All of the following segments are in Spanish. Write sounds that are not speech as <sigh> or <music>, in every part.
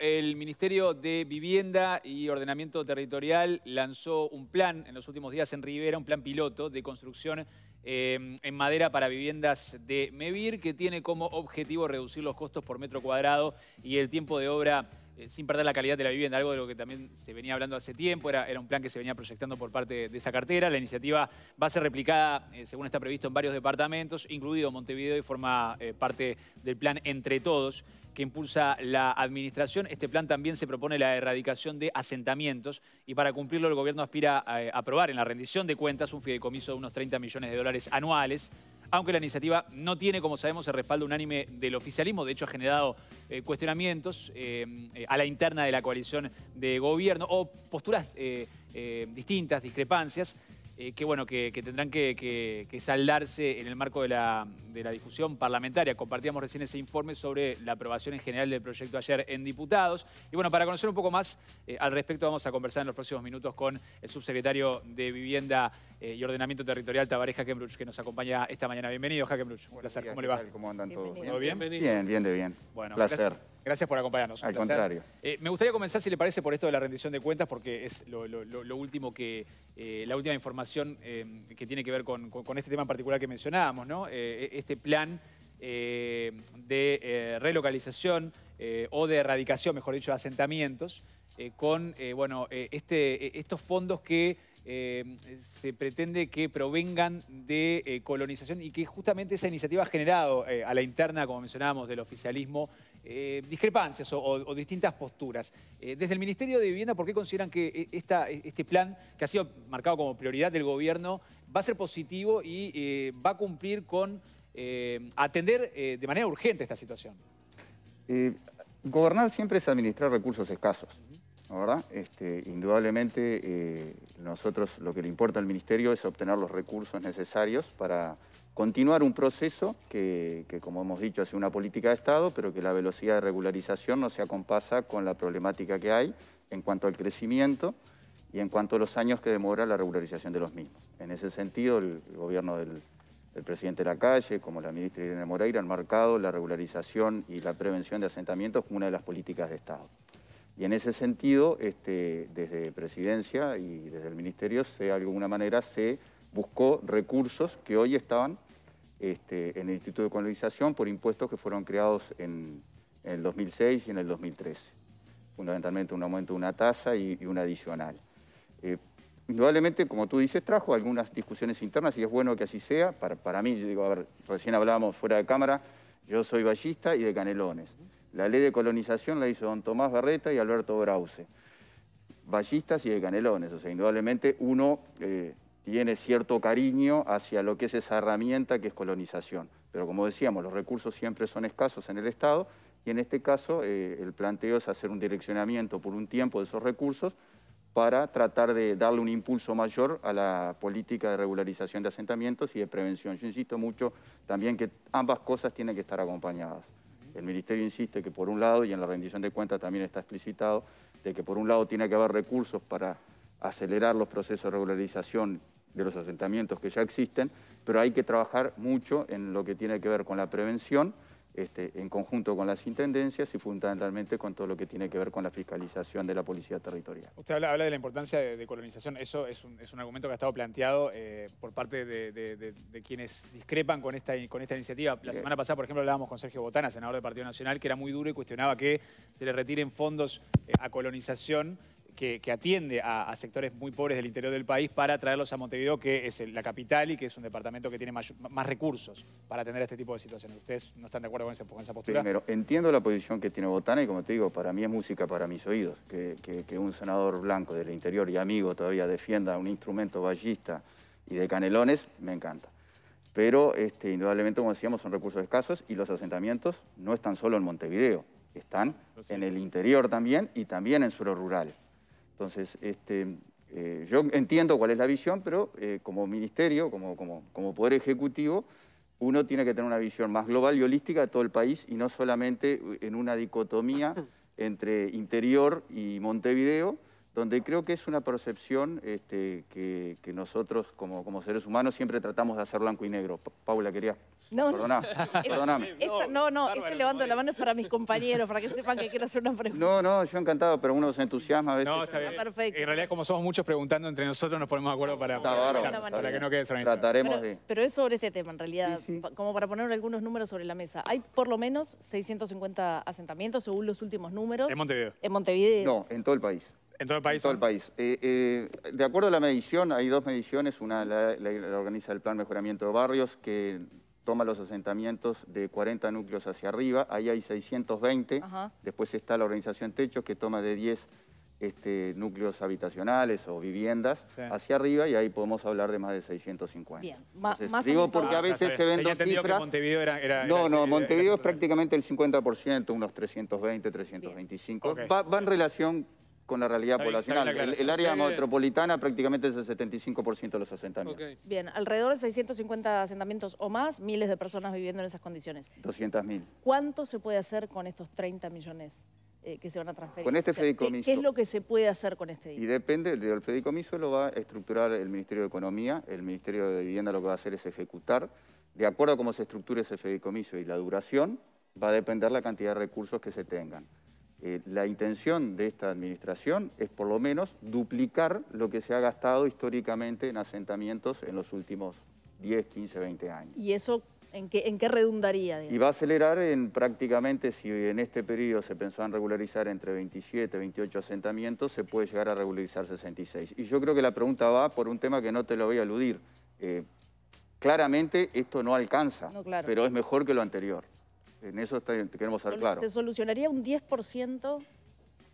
El Ministerio de Vivienda y Ordenamiento Territorial lanzó un plan en los últimos días en Rivera, un plan piloto de construcción eh, en madera para viviendas de Mevir, que tiene como objetivo reducir los costos por metro cuadrado y el tiempo de obra eh, sin perder la calidad de la vivienda, algo de lo que también se venía hablando hace tiempo, era, un plan que se venía proyectando por parte de esa cartera. La iniciativa va a ser replicada, eh, según está previsto, en varios departamentos, incluido Montevideo, y forma eh, parte del plan Entre Todos, que impulsa la administración. Este plan también se propone la erradicación de asentamientos y para cumplirlo el gobierno aspira a aprobar en la rendición de cuentas un fideicomiso de unos 30 millones de dólares anuales aunque la iniciativa no tiene, como sabemos, el respaldo unánime del oficialismo, de hecho ha generado eh, cuestionamientos eh, eh, a la interna de la coalición de gobierno o posturas distintas, discrepancias. Eh, que, bueno, que, tendrán que, saldarse en el marco de la, de discusión parlamentaria. Compartíamos recién ese informe sobre la aprobación en general del proyecto ayer en diputados. Y bueno, para conocer un poco más eh, al respecto vamos a conversar en los próximos minutos con el subsecretario de Vivienda eh, y Ordenamiento Territorial, Tabaré Jaquembruch, que nos acompaña esta mañana. Bienvenido, Jaquembruch. Un placer, ¿cómo le va? ¿Cómo andan todos? bien? Bien, bien de bien. Bueno, placer. Gracias por acompañarnos. Al contrario. Eh, me gustaría comenzar, si le parece, por esto de la rendición de cuentas, porque es lo, último que, eh, la última información eh, que tiene que ver con, este tema en particular que mencionábamos, ¿no? E, este plan de relocalización o de erradicación, mejor dicho, de asentamientos, con bueno, este, estos fondos que se pretende que provengan de colonización y que justamente esa iniciativa ha generado a la interna, como mencionábamos, del oficialismo eh, discrepancias o, distintas posturas. Eh, desde el Ministerio de Vivienda, ¿por qué consideran que eh, este plan, que ha sido marcado como prioridad del gobierno, va a ser positivo y va a cumplir con atender de manera urgente esta situación? gobernar siempre es administrar recursos escasos. ¿verdad? Este, indudablemente, nosotros lo que le importa al Ministerio es obtener los recursos necesarios para continuar un proceso que, como hemos dicho, es una política de Estado, pero que la velocidad de regularización no se acompasa con la problemática que hay en cuanto al crecimiento y en cuanto a los años que demora la regularización de los mismos. En ese sentido, el gobierno del, presidente de la calle, como la ministra Irene Moreira, han marcado la regularización y la prevención de asentamientos como una de las políticas de Estado. Y en ese sentido, este, desde Presidencia y desde el Ministerio, se, de alguna manera se buscó recursos que hoy estaban este, en el Instituto de Colonización por impuestos que fueron creados en, el 2006 y en el 2013. Fundamentalmente un aumento de una tasa y, una adicional. Eh, indudablemente, como tú dices, trajo algunas discusiones internas y es bueno que así sea. Para, para mí, digo, recién hablábamos fuera de cámara, yo soy ballista y de Canelones. La ley de colonización la hizo don Tomás Barreta y Alberto Brause. Ballistas y de Canelones, o sea, indudablemente uno... Eh, tiene cierto cariño hacia lo que es esa herramienta que es colonización. Pero como decíamos, los recursos siempre son escasos en el Estado y en este caso eh, el planteo es hacer un direccionamiento por un tiempo de esos recursos para tratar de darle un impulso mayor a la política de regularización de asentamientos y de prevención. Yo insisto mucho también que ambas cosas tienen que estar acompañadas. El Ministerio insiste que por un lado, y en la rendición de cuentas también está explicitado, de que por un lado tiene que haber recursos para acelerar los procesos de regularización de los asentamientos que ya existen, pero hay que trabajar mucho en lo que tiene que ver con la prevención, este, en conjunto con las intendencias y fundamentalmente con todo lo que tiene que ver con la fiscalización de la policía territorial. Usted habla, de la importancia de, colonización, eso es un, argumento que ha estado planteado eh, por parte de, quienes discrepan con esta, con esta iniciativa. La semana pasada, por ejemplo, hablábamos con Sergio Botana, senador del Partido Nacional, que era muy duro y cuestionaba que se le retiren fondos eh, a colonización que, atiende a, sectores muy pobres del interior del país para traerlos a Montevideo, que es la capital y que es un departamento que tiene más recursos para atender este tipo de situaciones. ¿Ustedes no están de acuerdo con, esa postura? Primero, entiendo la posición que tiene Botana y como te digo, para mí es música para mis oídos. Que, un senador blanco del interior y amigo todavía defienda un instrumento ballista y de canelones, me encanta pero este, indudablemente, como decíamos, son recursos escasos y los asentamientos no están solo en Montevideo, están en el interior también y también en suelo rural. Entonces, este, eh, yo entiendo cuál es la visión, pero eh, como ministerio, como, poder ejecutivo, uno tiene que tener una visión más global y holística de todo el país y no solamente en una dicotomía <coughs> entre interior y Montevideo, donde creo que es una percepción este, que, nosotros como, como seres humanos siempre tratamos de hacer blanco y negro. Paula, quería? No, Perdona, perdóname. no, no, <laughs> este levantando la mano es para mis compañeros, para que sepan que quiero hacer una pregunta. No, no, yo encantado, pero uno se entusiasma a veces. No, está bien. Ah, en realidad, como somos muchos preguntando entre nosotros, nos ponemos de acuerdo para, está para, que no quede Trataremos pero, Pero es sobre este tema, en realidad, como para poner algunos números sobre la mesa. Hay por lo menos 650 asentamientos, según los últimos números. En Montevideo. En Montevideo. No, en todo el país. ¿En todo el país? En todo el país. Eh, eh, de acuerdo a la medición, hay dos mediciones. Una la, organiza el Plan Mejoramiento de Barrios, que toma los asentamientos de 40 núcleos hacia arriba. Ahí hay 620. Después está la organización Techos, que toma de 10 este, núcleos habitacionales o viviendas hacia arriba y ahí podemos hablar de más de 650. Bien. más digo porque a ah, veces se ven dos cifras. Montevideo era, no, no, Montevideo es prácticamente el 50%, unos 320, 325. va, en relación con la realidad poblacional. El, área metropolitana prácticamente es el 75% de los asentamientos. Bien, alrededor de 650 asentamientos o más, miles de personas viviendo en esas condiciones. 200.000. ¿Cuánto se puede hacer con estos 30 millones? Eh, que se van a transferir. Con este ¿qué, es lo que se puede hacer con este dinero? Y depende, el FEDICOMISO lo va a estructurar el Ministerio de Economía, el Ministerio de Vivienda lo que va a hacer es ejecutar. De acuerdo a cómo se estructure ese FEDICOMISO y la duración, va a depender la cantidad de recursos que se tengan. Eh, la intención de esta administración es por lo menos duplicar lo que se ha gastado históricamente en asentamientos en los últimos 10, 15, 20 años. ¿Y eso en qué, redundaría? Y va a acelerar en prácticamente, si en este periodo se en regularizar entre 27, 28 asentamientos, se puede llegar a regularizar 66. Y yo creo que la pregunta va por un tema que no te lo voy a aludir. Eh, claramente esto no alcanza, pero es mejor que lo anterior. En eso queremos ser claros. ¿Se solucionaría un 10%?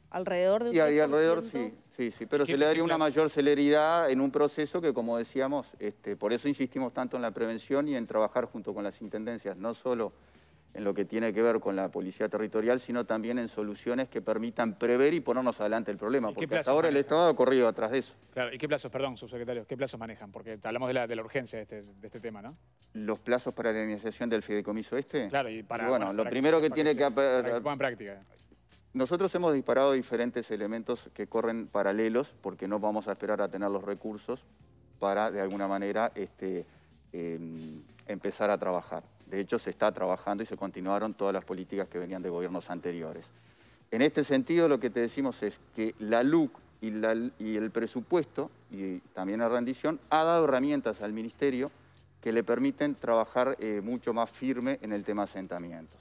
alrededor de un y, alrededor sí, sí, sí, pero se le daría una mayor celeridad en un proceso que, como decíamos, este, por eso insistimos tanto en la prevención y en trabajar junto con las intendencias, no solo en lo que tiene que ver con la policía territorial, sino también en soluciones que permitan prever y ponernos adelante el problema, porque hasta ahora el Estado ha corrido atrás de eso. Claro, ¿y qué plazos, perdón, subsecretario, qué plazos manejan? Porque hablamos de la, de la urgencia este, de este, tema, ¿no? Los plazos para la iniciación del fideicomiso este. Claro, y para... bueno, lo primero que, tiene que... para que se ponga en práctica. Nosotros hemos disparado diferentes elementos que corren paralelos, porque no vamos a esperar a tener los recursos para, de alguna manera, este, em, empezar a trabajar. De hecho, se está trabajando y se continuaron todas las políticas que venían de gobiernos anteriores. En este sentido, lo que te decimos es que la LUC y, el presupuesto, y también la rendición, ha dado herramientas al Ministerio que le permiten trabajar eh, mucho más firme en el tema asentamientos.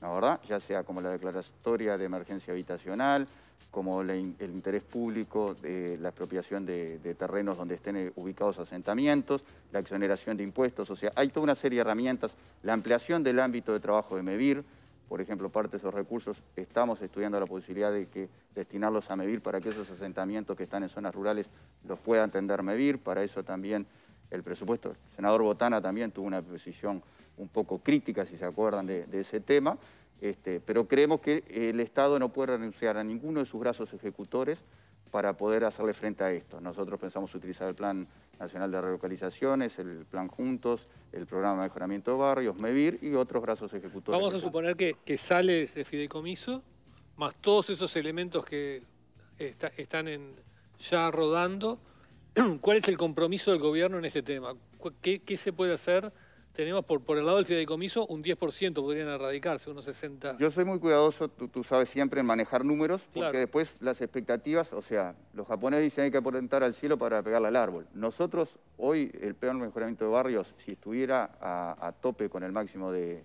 La verdad? Ya sea como la declaratoria de emergencia habitacional, como el interés público de la expropiación de, terrenos donde estén eh, ubicados asentamientos, la exoneración de impuestos, o sea, hay toda una serie de herramientas, la ampliación del ámbito de trabajo de MEVIR, por ejemplo, parte de esos recursos, estamos estudiando la posibilidad de que destinarlos a MEVIR para que esos asentamientos que están en zonas rurales los pueda atender MEVIR, para eso también el presupuesto. El senador Botana también tuvo una posición un poco crítica, si se acuerdan de, ese tema, este, pero creemos que el Estado no puede renunciar a ninguno de sus brazos ejecutores para poder hacerle frente a esto. Nosotros pensamos utilizar el Plan Nacional de Relocalizaciones, el Plan Juntos, el Programa de Mejoramiento de Barrios, MEVIR y otros brazos ejecutores. Vamos a suponer que, sale de fideicomiso, más todos esos elementos que están en, ya rodando. <clears throat> ¿Cuál es el compromiso del gobierno en este tema? qué se puede hacer? tenemos por, el lado del fideicomiso un 10% podrían erradicarse, unos 60. Yo soy muy cuidadoso, tú, sabes siempre, manejar números, porque después las expectativas, o sea, los japoneses dicen hay que apuntar al cielo para pegarle al árbol. Nosotros, hoy, el peor mejoramiento de barrios, si estuviera a, tope con el máximo de,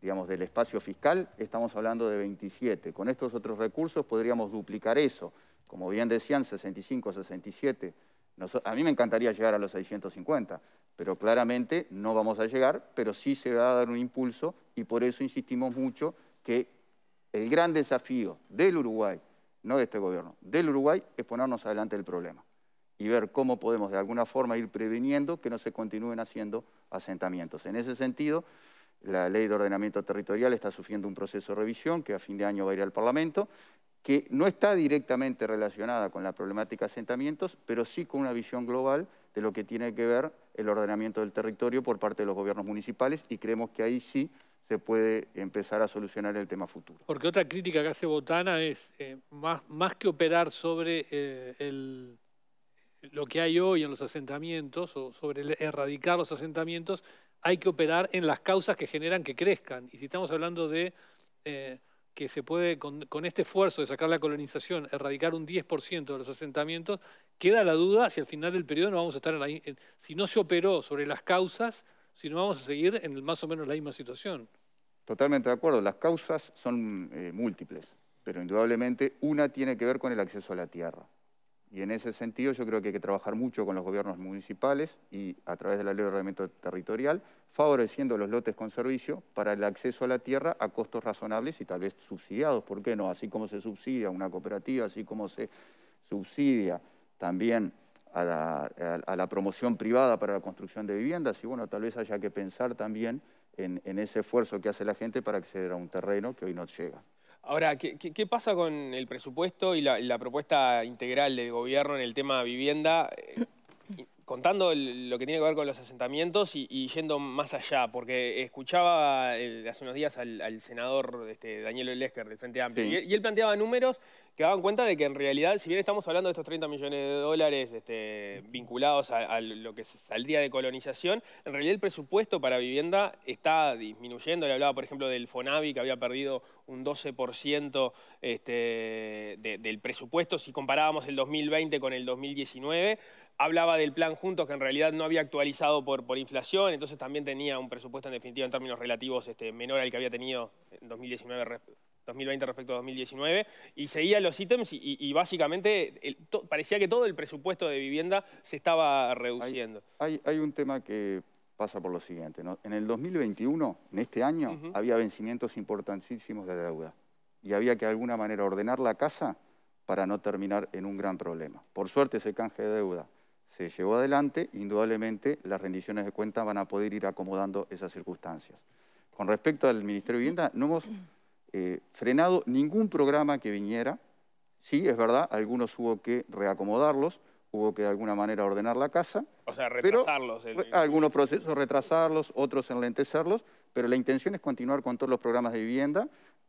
digamos, del espacio fiscal, estamos hablando de 27. Con estos otros recursos podríamos duplicar eso. Como bien decían, 65, 67 a mí me encantaría llegar a los 650, pero claramente no vamos a llegar, pero sí se va a dar un impulso y por eso insistimos mucho que el gran desafío del Uruguay, no de este gobierno, del Uruguay es ponernos adelante el problema y ver cómo podemos de alguna forma ir previniendo que no se continúen haciendo asentamientos. En ese sentido, la ley de ordenamiento territorial está sufriendo un proceso de revisión que a fin de año va a ir al Parlamento que no está directamente relacionada con la problemática de asentamientos, pero sí con una visión global de lo que tiene que ver el ordenamiento del territorio por parte de los gobiernos municipales y creemos que ahí sí se puede empezar a solucionar el tema futuro. Porque otra crítica que hace Botana es, eh, más, que operar sobre eh, lo que hay hoy en los asentamientos o sobre erradicar los asentamientos, hay que operar en las causas que generan que crezcan. Y si estamos hablando de eh, que se puede, con, este esfuerzo de sacar la colonización, erradicar un 10% de los asentamientos, queda la duda si al final del periodo no vamos a estar en la, si no se operó sobre las causas, si no vamos a seguir en más o menos la misma situación. Totalmente de acuerdo, las causas son eh, múltiples, pero indudablemente una tiene que ver con el acceso a la tierra. Y en ese sentido yo creo que hay que trabajar mucho con los gobiernos municipales y a través de la ley de ordenamiento territorial, favoreciendo los lotes con servicio para el acceso a la tierra a costos razonables y tal vez subsidiados, ¿por qué no? Así como se subsidia una cooperativa, así como se subsidia también a la, promoción privada para la construcción de viviendas, y bueno, tal vez haya que pensar también en ese esfuerzo que hace la gente para acceder a un terreno que hoy no llega. Ahora, ¿qué, pasa con el presupuesto y la, la, propuesta integral del gobierno en el tema vivienda? Eh, contando lo que tiene que ver con los asentamientos y, yendo más allá, porque escuchaba eh, hace unos días al, senador este, Daniel Lesker del Frente Amplio, y, él planteaba números que daban cuenta de que en realidad, si bien estamos hablando de estos 30 millones de dólares este, vinculados a, lo que saldría de colonización, en realidad el presupuesto para vivienda está disminuyendo. Le hablaba, por ejemplo, del FONAVI, que había perdido un 12% este, del presupuesto si comparábamos el 2020 con el 2019 hablaba del plan Juntos que en realidad no había actualizado por, por inflación, entonces también tenía un presupuesto en definitiva en términos relativos este, menor al que había tenido en 2019, 2020 respecto a 2019, y seguía los ítems y, básicamente parecía que todo el presupuesto de vivienda se estaba reduciendo. Hay, un tema que pasa por lo siguiente. En el 2021, en este año, había vencimientos importantísimos de deuda y había que de alguna manera ordenar la casa para no terminar en un gran problema. Por suerte ese canje de deuda se llevó adelante, indudablemente las rendiciones de cuentas van a poder ir acomodando esas circunstancias. Con respecto al Ministerio de Vivienda, no hemos eh, frenado ningún programa que viniera. Sí, es verdad, algunos hubo que reacomodarlos, hubo que de alguna manera ordenar la casa. O sea, retrasarlos. Algunos procesos retrasarlos, otros enlentecerlos, pero la intención es continuar con todos los programas de vivienda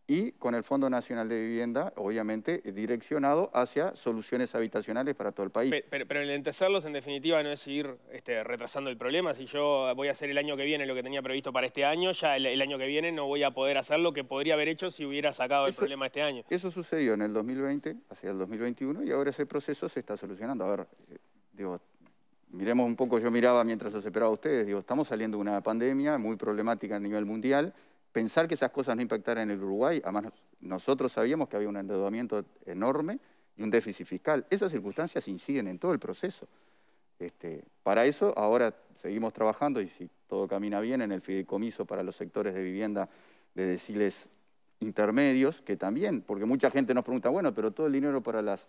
y con el Fondo Nacional de Vivienda, obviamente, direccionado hacia soluciones habitacionales para todo el país. Pero, pero, el entesarlos en definitiva, no es ir este, retrasando el problema. Si yo voy a hacer el año que viene lo que tenía previsto para este año, ya el, año que viene no voy a poder hacer lo que podría haber hecho si hubiera sacado el problema este año. Eso sucedió en el 2020, hacia el 2021, y ahora ese proceso se está solucionando. A ver, eh, digo, miremos un poco, yo miraba mientras los esperaba a ustedes, digo, estamos saliendo de una pandemia muy problemática a nivel mundial, pensar que esas cosas no impactaran en el Uruguay, además nosotros sabíamos que había un endeudamiento enorme y un déficit fiscal. Esas circunstancias inciden en todo el proceso. Este, para eso ahora seguimos trabajando y si todo camina bien en el fideicomiso para los sectores de vivienda de deciles intermedios, que también, porque mucha gente nos pregunta, bueno, pero todo el dinero para las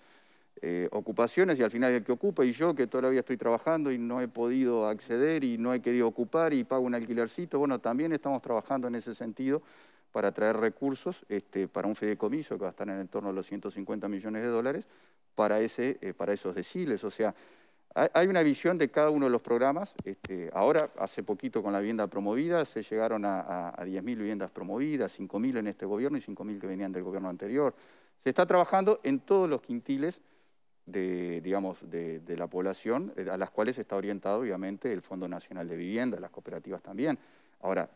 eh, ocupaciones y al final el que ocupa y yo que todavía estoy trabajando y no he podido acceder y no he querido ocupar y pago un alquilercito, bueno, también estamos trabajando en ese sentido para traer recursos este, para un fideicomiso que va a estar en el torno de los 150 millones de dólares para, ese, eh, para esos deciles. O sea, hay una visión de cada uno de los programas. Este, ahora, hace poquito con la vivienda promovida, se llegaron a 10.000 viviendas promovidas, 5.000 en este gobierno y 5.000 que venían del gobierno anterior. Se está trabajando en todos los quintiles de, digamos, de, la población, eh, a las cuales está orientado obviamente el Fondo Nacional de Vivienda, las cooperativas también. Ahora,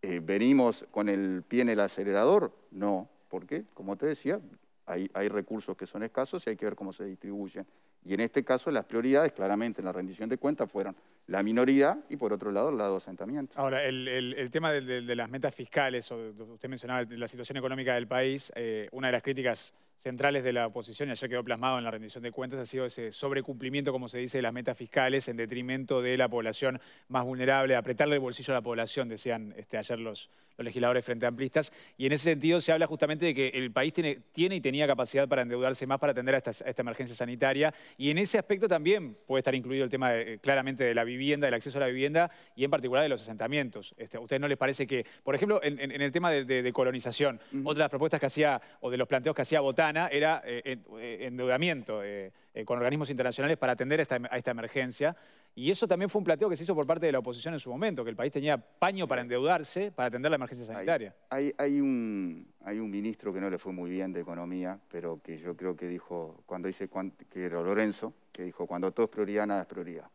eh, ¿venimos con el pie en el acelerador? No, porque, como te decía, hay, recursos que son escasos y hay que ver cómo se distribuyen. Y en este caso las prioridades claramente en la rendición de cuentas fueron la minoría y por otro lado el lado de asentamiento. Ahora, el, tema de, las metas fiscales, o usted mencionaba la situación económica del país, eh, una de las críticas centrales de la oposición, y ayer quedó plasmado en la rendición de cuentas, ha sido ese sobrecumplimiento, como se dice, de las metas fiscales en detrimento de la población más vulnerable, apretarle el bolsillo a la población, decían este, ayer los, los legisladores frente amplistas. Y en ese sentido se habla justamente de que el país tiene, tiene y tenía capacidad para endeudarse más para atender a esta, emergencia sanitaria. Y en ese aspecto también puede estar incluido el tema eh, claramente de la vivienda, del acceso a la vivienda y en particular de los asentamientos. Este, ¿A ustedes no les parece que, por ejemplo, en, el tema de, colonización, otra de las propuestas que hacía, o de los planteos que hacía Botán, era eh, eh, endeudamiento eh, con organismos internacionales para atender a esta, emergencia. Y eso también fue un plateo que se hizo por parte de la oposición en su momento, que el país tenía paño para endeudarse para atender la emergencia sanitaria. Hay, un, ministro que no le fue muy bien de economía, pero que yo creo que dijo, cuando dice, que era Lorenzo, que dijo, cuando todo es prioridad, nada es prioridad.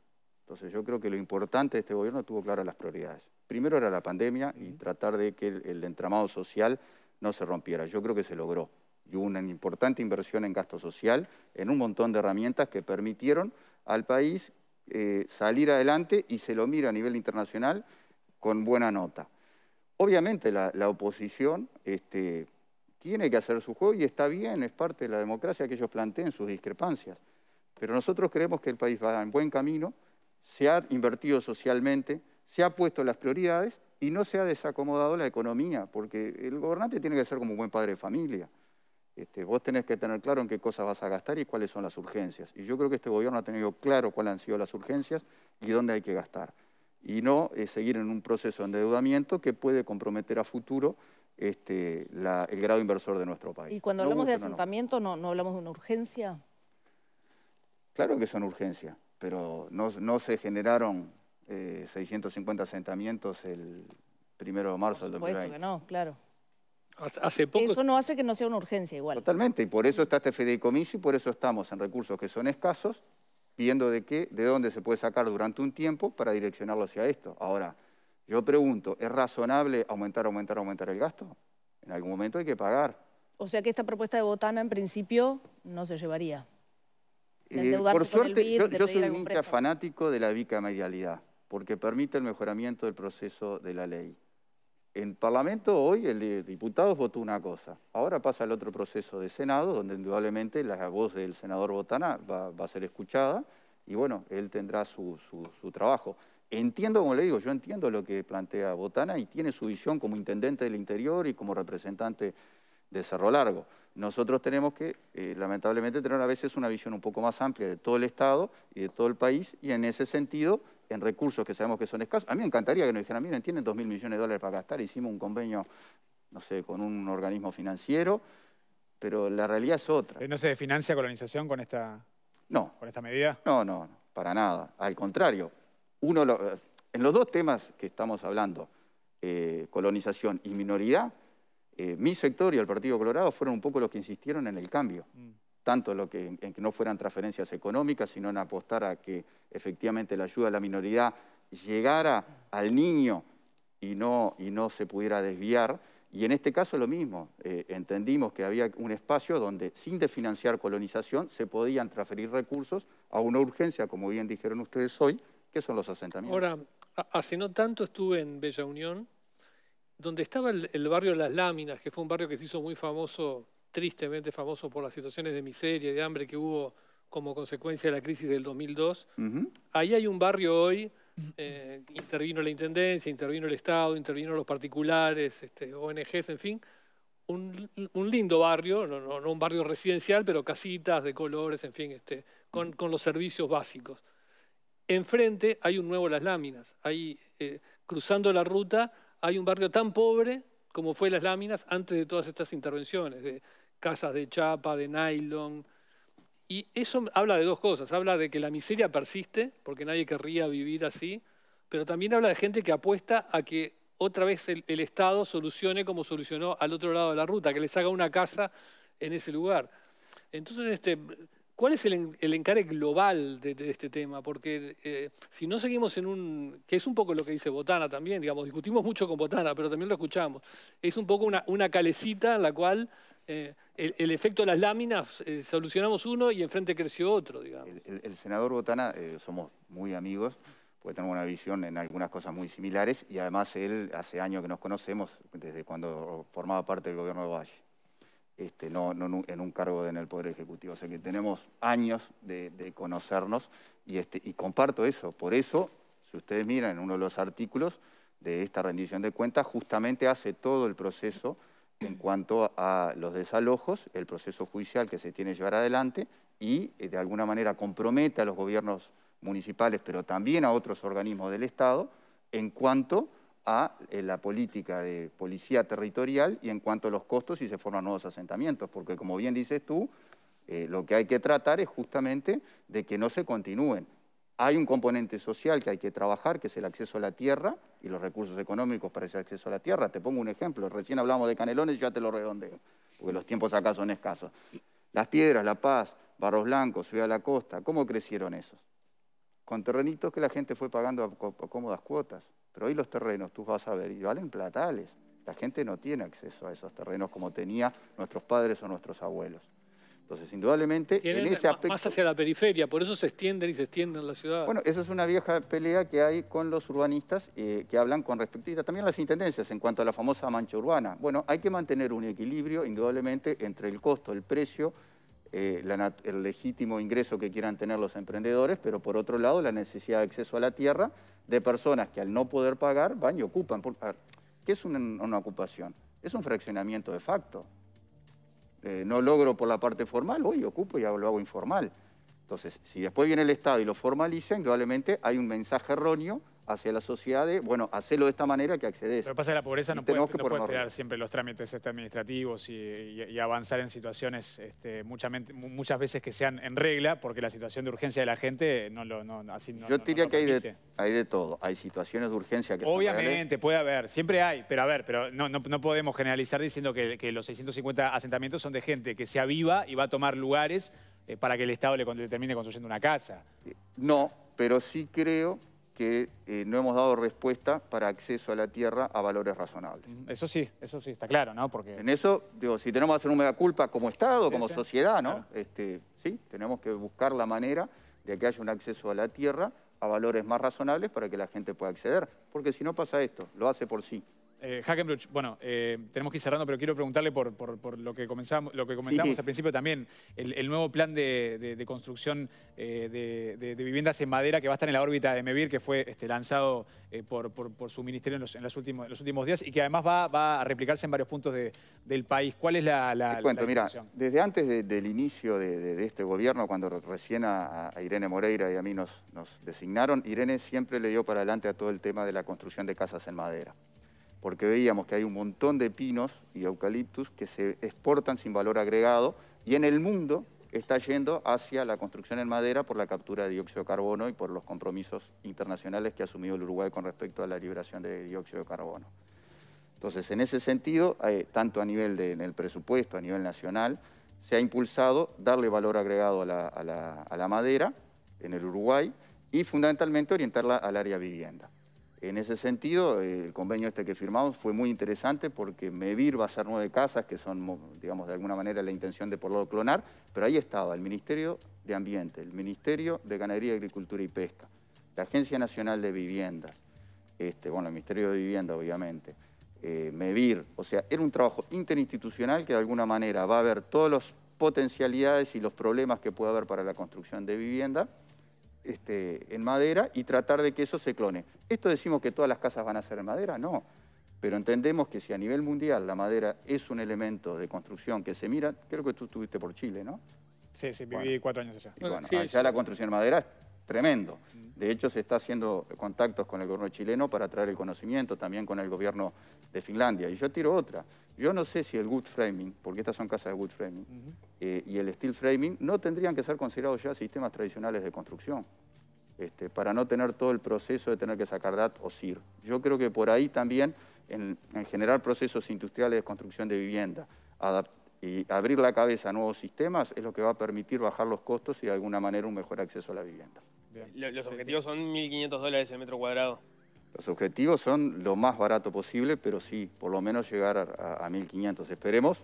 Entonces yo creo que lo importante de este gobierno tuvo claras las prioridades. Primero era la pandemia y tratar de que el, entramado social no se rompiera. Yo creo que se logró y una importante inversión en gasto social, en un montón de herramientas que permitieron al país eh, salir adelante y se lo mira a nivel internacional con buena nota. Obviamente la, oposición este, tiene que hacer su juego y está bien, es parte de la democracia que ellos planteen sus discrepancias. Pero nosotros creemos que el país va en buen camino, se ha invertido socialmente, se ha puesto las prioridades y no se ha desacomodado la economía, porque el gobernante tiene que ser como un buen padre de familia. Este, vos tenés que tener claro en qué cosas vas a gastar y cuáles son las urgencias. Y yo creo que este gobierno ha tenido claro cuáles han sido las urgencias y dónde hay que gastar. Y no seguir en un proceso de endeudamiento que puede comprometer a futuro este, el grado inversor de nuestro país. Y cuando hablamos de asentamiento, no, hablamos de una urgencia? Claro que son urgencias, pero no, se generaron 650 eh, asentamientos el primero de marzo Por del 2020. Que no, claro. Eso no hace que no sea una urgencia igual. Totalmente, y por eso está este fideicomiso y por eso estamos en recursos que son escasos, viendo de qué, de dónde se puede sacar durante un tiempo para direccionarlo hacia esto. Ahora, yo pregunto, ¿es razonable aumentar, aumentar, aumentar el gasto? En algún momento hay que pagar. O sea que esta propuesta de Botana en principio no se llevaría. Eh, por suerte, yo, soy un hincha fanático de la bicameralidad, porque permite el mejoramiento del proceso de la ley. En Parlamento hoy el diputado votó una cosa, ahora pasa el otro proceso de Senado, donde indudablemente la voz del senador Botana va, a ser escuchada y bueno, él tendrá su, su, trabajo. Entiendo, como le digo, yo entiendo lo que plantea Botana y tiene su visión como intendente del interior y como representante de Cerro Largo. Nosotros tenemos que, eh, lamentablemente, tener a veces una visión un poco más amplia de todo el Estado y de todo el país, y en ese sentido, en recursos que sabemos que son escasos. A mí me encantaría que nos dijeran, miren, tienen 2.000 millones de dólares para gastar, hicimos un convenio, no sé, con un organismo financiero, pero la realidad es otra. ¿No se financia colonización con esta, no. con esta medida? No, no, para nada. Al contrario, uno eh, en los dos temas que estamos hablando, eh, colonización y minoridad, eh, mi sector y el Partido Colorado fueron un poco los que insistieron en el cambio, mm. tanto lo en que no fueran transferencias económicas, sino en apostar a que efectivamente la ayuda a la minoridad llegara al niño y no, y no se pudiera desviar. Y en este caso lo mismo, eh, entendimos que había un espacio donde sin desfinanciar colonización se podían transferir recursos a una urgencia, como bien dijeron ustedes hoy, que son los asentamientos. Ahora, hace no tanto estuve en Bella Unión, donde estaba el, barrio Las Láminas, que fue un barrio que se hizo muy famoso, tristemente famoso por las situaciones de miseria y de hambre que hubo como consecuencia de la crisis del 2002. Ahí hay un barrio hoy, eh, intervino la Intendencia, intervino el Estado, intervino los particulares, este, ONGs, en fin. Un, lindo barrio, no, un barrio residencial, pero casitas de colores, en fin, este, con, los servicios básicos. Enfrente hay un nuevo Las Láminas, ahí eh, cruzando la ruta hay un barrio tan pobre como fue Las Láminas antes de todas estas intervenciones, de casas de chapa, de nylon. Y eso habla de dos cosas. Habla de que la miseria persiste, porque nadie querría vivir así, pero también habla de gente que apuesta a que otra vez el, Estado solucione como solucionó al otro lado de la ruta, que les haga una casa en ese lugar. Entonces, este, ¿Cuál es el, el encare global de, este tema? Porque eh, si no seguimos en un... que es un poco lo que dice Botana también, digamos, discutimos mucho con Botana, pero también lo escuchamos. Es un poco una, una calecita en la cual eh, el, efecto de las láminas, eh, solucionamos uno y enfrente creció otro, digamos. El, senador Botana, somos muy amigos, pues tenemos una visión en algunas cosas muy similares, y además él hace años que nos conocemos, desde cuando formaba parte del gobierno de Valle. Este, no, en un cargo en el Poder Ejecutivo. O sea que tenemos años de, conocernos y, este, y comparto eso. Por eso, si ustedes miran en uno de los artículos de esta rendición de cuentas, justamente hace todo el proceso en cuanto a los desalojos, el proceso judicial que se tiene que llevar adelante y eh, de alguna manera compromete a los gobiernos municipales, pero también a otros organismos del Estado, en cuanto a eh, la política de policía territorial y en cuanto a los costos si se forman nuevos asentamientos, porque como bien dices tú, eh, lo que hay que tratar es justamente de que no se continúen. Hay un componente social que hay que trabajar, que es el acceso a la tierra y los recursos económicos para ese acceso a la tierra. Te pongo un ejemplo, recién hablamos de canelones, ya te lo redondeo, porque los tiempos acá son escasos. Las piedras, La Paz, Barros Blancos, Ciudad de la Costa, ¿cómo crecieron esos? Con terrenitos que la gente fue pagando a cómodas cuotas. Pero hoy los terrenos, tú vas a ver, y valen platales. La gente no tiene acceso a esos terrenos como tenía nuestros padres o nuestros abuelos. Entonces, indudablemente, ese Más hacia la periferia, por eso se extienden y se extienden la ciudad. Bueno, esa es una vieja pelea que hay con los urbanistas eh, que hablan con respecto... a también las intendencias en cuanto a la famosa mancha urbana. Bueno, hay que mantener un equilibrio, indudablemente, entre el costo, el precio eh, el legítimo ingreso que quieran tener los emprendedores, pero por otro lado la necesidad de acceso a la tierra de personas que al no poder pagar van y ocupan. Por, ¿Qué es una, ocupación? Es un fraccionamiento de facto. Eh, no logro por la parte formal, hoy ocupo y lo hago informal. Entonces, si después viene el Estado y lo formaliza, indudablemente hay un mensaje erróneo hacia la sociedad bueno, hacerlo de esta manera que accedes. Lo pasa que la pobreza no puede, no esperar siempre los trámites este, administrativos y, avanzar en situaciones este, muchas veces que sean en regla, porque la situación de urgencia de la gente no lo no, así Yo diría que hay de, hay de, todo, hay situaciones de urgencia que... Obviamente, puede haber, siempre hay, pero a ver, pero no, no, podemos generalizar diciendo que, los 650 asentamientos son de gente que se aviva y va a tomar lugares eh, para que el Estado le, le termine construyendo una casa. No, pero sí creo que eh, no hemos dado respuesta para acceso a la tierra a valores razonables. Eso sí, eso sí, está claro, ¿no? Porque... En eso, digo, si tenemos que hacer un mega culpa como Estado, como sociedad, ¿no? Este, sí, tenemos que buscar la manera de que haya un acceso a la tierra a valores más razonables para que la gente pueda acceder, porque si no pasa esto, lo hace por sí. Eh, bueno, eh, tenemos que ir cerrando, pero quiero preguntarle por, lo, que comenzamos, lo que comentamos al principio también, el, nuevo plan de, construcción eh, de, viviendas en madera que va a estar en la órbita de Mevir, que fue este, lanzado eh, por, su ministerio en los, últimos, días y que además va, a replicarse en varios puntos del país. ¿Cuál es la, la desde antes del inicio de, este gobierno, cuando recién a, Irene Moreira y a mí nos designaron, Irene siempre le dio para adelante a todo el tema de la construcción de casas en madera porque veíamos que hay un montón de pinos y eucaliptus que se exportan sin valor agregado y en el mundo está yendo hacia la construcción en madera por la captura de dióxido de carbono y por los compromisos internacionales que ha asumido el Uruguay con respecto a la liberación de dióxido de carbono. Entonces, en ese sentido, eh, tanto a nivel del presupuesto, a nivel nacional, se ha impulsado darle valor agregado a la madera en el Uruguay y fundamentalmente orientarla al área vivienda. En ese sentido, el convenio este que firmamos fue muy interesante porque MEVIR va a ser nueve casas, que son, digamos, de alguna manera la intención de por lo clonar, pero ahí estaba el Ministerio de Ambiente, el Ministerio de Ganadería, Agricultura y Pesca, la Agencia Nacional de Viviendas, este, bueno, el Ministerio de Vivienda, obviamente, eh, MEVIR, o sea, era un trabajo interinstitucional que de alguna manera va a ver todas las potencialidades y los problemas que puede haber para la construcción de vivienda, este, en madera y tratar de que eso se clone. ¿Esto decimos que todas las casas van a ser en madera? No. Pero entendemos que si a nivel mundial la madera es un elemento de construcción que se mira, creo que tú estuviste por Chile, ¿no? Sí, sí, viví cuatro años allá. Y bueno, allá la construcción en madera tremendo. De hecho, se está haciendo contactos con el gobierno chileno para traer el conocimiento, también con el gobierno de Finlandia. Y yo tiro otra. Yo no sé si el wood framing, porque estas son casas de wood framing, eh, y el steel framing no tendrían que ser considerados ya sistemas tradicionales de construcción, este, para no tener todo el proceso de tener que sacar DAT o CIR. Yo creo que por ahí también, en, en generar procesos industriales de construcción de vivienda, y abrir la cabeza a nuevos sistemas es lo que va a permitir bajar los costos y de alguna manera un mejor acceso a la vivienda. Los objetivos son 1.500 dólares el metro cuadrado. Los objetivos son lo más barato posible, pero sí, por lo menos llegar a, 1.500. Esperemos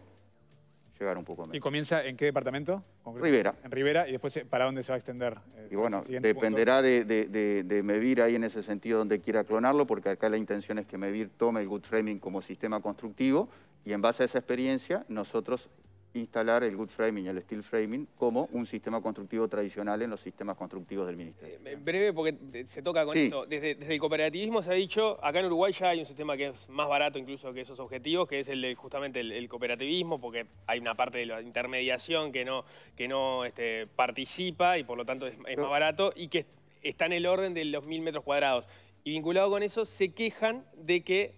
llegar un poco menos. ¿Y comienza en qué departamento? Rivera. En Rivera, y después para dónde se va a extender. Eh, y bueno, dependerá de, de, de, Mevir ahí en ese sentido donde quiera clonarlo, porque acá la intención es que Mevir tome el good framing como sistema constructivo y en base a esa experiencia nosotros instalar el good framing y el steel framing como un sistema constructivo tradicional en los sistemas constructivos del Ministerio. Eh, en breve, porque se toca con esto. Desde, el cooperativismo se ha dicho, acá en Uruguay ya hay un sistema que es más barato incluso que esos objetivos, que es el justamente el, cooperativismo, porque hay una parte de la intermediación que no, que no este, participa y por lo tanto es más barato y que está en el orden de los mil metros cuadrados. Y vinculado con eso, se quejan de que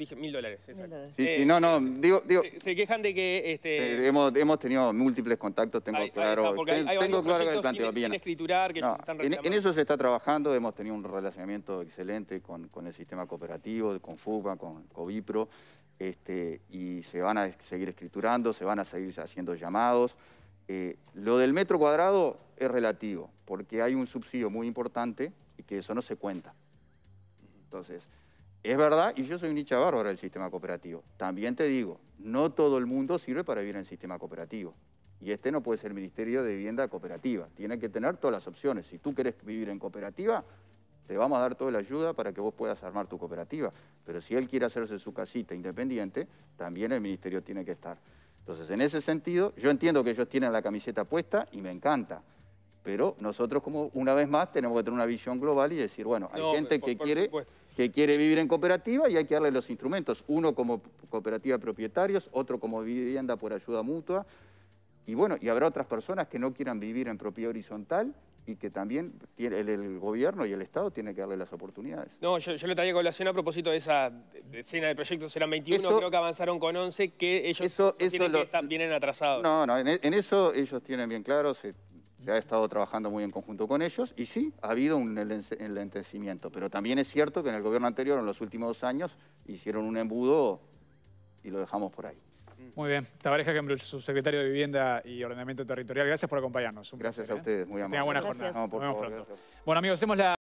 Dije mil dólares, exacto. Sí, sí, eh, no, no, digo... se, quejan de que... Este, eh, hemos, tenido múltiples contactos, tengo claro... tengo, claro que el planteo, bien. escriturar, que están en, eso se está trabajando, hemos tenido un relacionamiento excelente con, el sistema cooperativo, con FUBA, con Covipro, este, y se van a seguir escriturando, se van a seguir haciendo llamados. Eh, lo del metro cuadrado es relativo, porque hay un subsidio muy importante y que eso no se cuenta. Entonces... Es verdad, y yo soy un hincha bárbaro del sistema cooperativo. También te digo, no todo el mundo sirve para vivir en sistema cooperativo. Y este no puede ser el Ministerio de Vivienda Cooperativa. Tiene que tener todas las opciones. Si tú quieres vivir en cooperativa, te vamos a dar toda la ayuda para que vos puedas armar tu cooperativa. Pero si él quiere hacerse su casita independiente, también el Ministerio tiene que estar. Entonces, en ese sentido, yo entiendo que ellos tienen la camiseta puesta y me encanta. Pero nosotros, como una vez más, tenemos que tener una visión global y decir, bueno, hay gente que quiere que quiere vivir en cooperativa y hay que darle los instrumentos, uno como cooperativa de propietarios, otro como vivienda por ayuda mutua, y bueno, y habrá otras personas que no quieran vivir en propiedad horizontal y que también el, gobierno y el Estado tienen que darle las oportunidades. No, yo, yo con la cena a propósito de esa escena de proyectos, eran 21, creo que avanzaron con 11, que ellos eso, lo, que vienen atrasados. No, no, e, en, eso ellos tienen bien claro, se ha estado trabajando muy en conjunto con ellos y sí, ha habido un enlentecimiento. Pero también es cierto que en el gobierno anterior, en los últimos dos años, hicieron un embudo y lo dejamos por ahí. Muy bien. Tabareja Gembruch, subsecretario de Vivienda y Ordenamiento Territorial. Gracias por acompañarnos. Gracias a ¿eh? ustedes. Muy amable. Tengan buena jornada. Nos vemos pronto. Bueno, amigos, hacemos la...